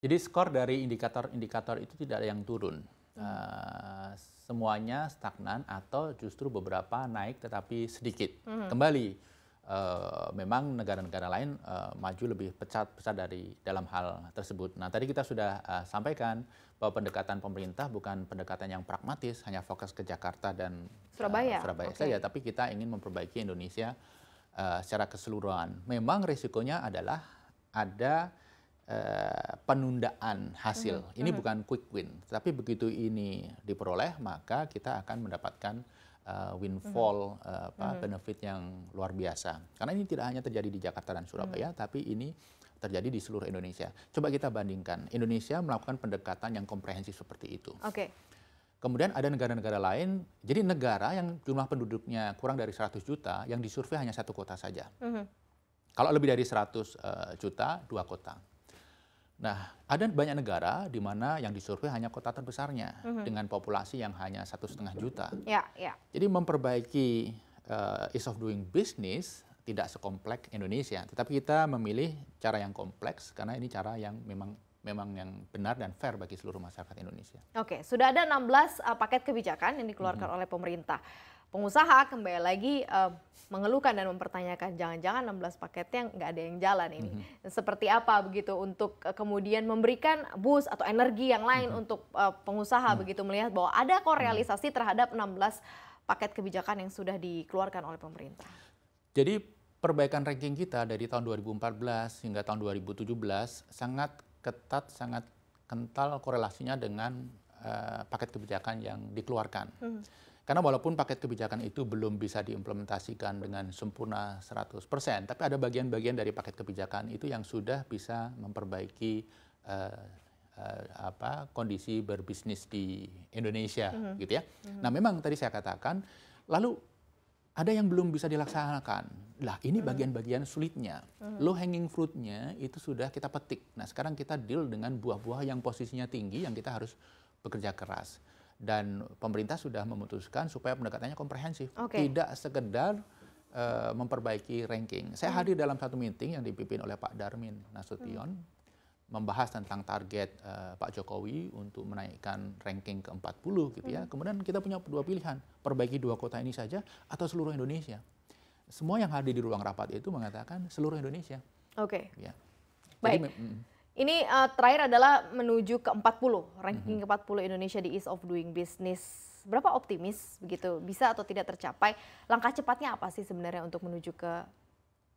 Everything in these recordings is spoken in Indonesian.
Jadi skor dari indikator-indikator itu tidak ada yang turun. Uh, semuanya stagnan atau justru beberapa naik tetapi sedikit. Hmm. Kembali, uh, memang negara-negara lain uh, maju lebih pecat pesat dari dalam hal tersebut. Nah, tadi kita sudah uh, sampaikan bahwa pendekatan pemerintah bukan pendekatan yang pragmatis, hanya fokus ke Jakarta dan Surabaya, uh, Surabaya okay. saja, tapi kita ingin memperbaiki Indonesia uh, secara keseluruhan. Memang risikonya adalah ada Eh, penundaan hasil. Mm -hmm. Ini mm-hmm. bukan quick win, tapi begitu ini diperoleh maka kita akan mendapatkan uh, windfall mm -hmm. uh, apa, mm -hmm. benefit yang luar biasa. Karena ini tidak hanya terjadi di Jakarta dan Surabaya, mm -hmm. tapi ini terjadi di seluruh Indonesia. Coba kita bandingkan, Indonesia melakukan pendekatan yang komprehensif seperti itu. Oke. Okay. Kemudian ada negara-negara lain, jadi negara yang jumlah penduduknya kurang dari 100 juta, yang disurvei hanya satu kota saja. Mm -hmm. Kalau lebih dari 100 uh, juta, dua kota. Nah, ada banyak negara di mana yang disurvei hanya kota terbesarnya mm-hmm. dengan populasi yang hanya satu setengah juta. Yeah, yeah. Jadi memperbaiki uh, ease of doing business tidak sekompleks Indonesia, tetapi kita memilih cara yang kompleks karena ini cara yang memang memang yang benar dan fair bagi seluruh masyarakat Indonesia. Oke, okay, sudah ada 16 uh, eh, paket kebijakan yang dikeluarkan mm-hmm. oleh pemerintah pengusaha kembali lagi uh, mengeluhkan dan mempertanyakan jangan-jangan 16 yang nggak ada yang jalan ini. Mm -hmm. Seperti apa begitu untuk eh, kemudian memberikan bus atau energi yang lain mm -hmm. untuk uh, pengusaha mm -hmm. begitu melihat bahwa ada korealisasi mm-hmm. terhadap 16 paket kebijakan yang sudah dikeluarkan oleh pemerintah. Jadi perbaikan ranking kita dari tahun 2014 hingga tahun 2017 sangat ketat, sangat kental korelasinya dengan uh, paket kebijakan yang dikeluarkan. Mm -hmm karena walaupun paket kebijakan itu belum bisa diimplementasikan dengan sempurna 100%, tapi ada bagian-bagian dari paket kebijakan itu yang sudah bisa memperbaiki uh, uh, apa kondisi berbisnis di Indonesia mm -hmm. gitu ya. Mm -hmm. Nah, memang tadi saya katakan lalu ada yang belum bisa dilaksanakan. Lah, ini mhm. bagian-bagian sulitnya. Mhm. Low hanging fruitnya itu sudah kita petik. Nah, sekarang kita deal dengan buah-buah yang posisinya tinggi yang kita harus bekerja keras dan pemerintah sudah memutuskan supaya pendekatannya komprehensif, okay. tidak sekedar uh, memperbaiki ranking. Saya hmm. hadir dalam satu meeting yang dipimpin oleh Pak Darmin Nasution hmm. membahas tentang target uh, Pak Jokowi untuk menaikkan ranking ke 40 gitu ya. Hmm. Kemudian kita punya dua pilihan, perbaiki dua kota ini saja atau seluruh Indonesia. Semua yang hadir di ruang rapat itu mengatakan seluruh Indonesia. Oke. Okay. Ya. Baik. Jadi, hmm. Ini uh, terakhir adalah menuju ke 40, ranking ke-40 mhm. Indonesia di Ease of Doing Business. Berapa optimis begitu? Bisa atau tidak tercapai? Langkah cepatnya apa sih sebenarnya untuk menuju ke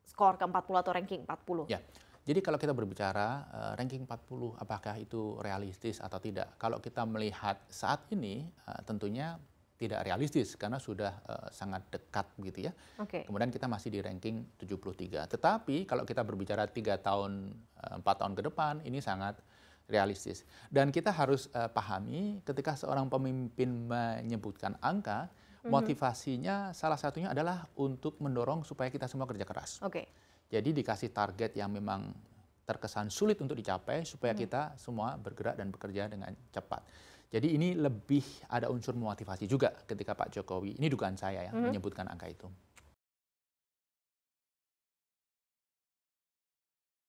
skor ke-40 atau ranking 40? Ya. Jadi kalau kita berbicara uh, ranking 40 apakah itu realistis atau tidak? Kalau kita melihat saat ini uh, tentunya tidak realistis karena sudah uh, sangat dekat gitu ya. Okay. Kemudian kita masih di ranking 73. Tetapi kalau kita berbicara tiga tahun, eh, empat tahun ke depan ini sangat realistis. Dan kita harus uh, pahami ketika seorang pemimpin menyebutkan angka, mm-hmm. motivasinya salah satunya adalah untuk mendorong supaya kita semua kerja keras. Oke. Okay. Jadi dikasih target yang memang terkesan sulit untuk dicapai supaya mm-hmm. kita semua bergerak dan bekerja dengan cepat. Jadi ini lebih ada unsur motivasi juga ketika Pak Jokowi, ini dugaan saya yang mm -hmm. menyebutkan angka itu.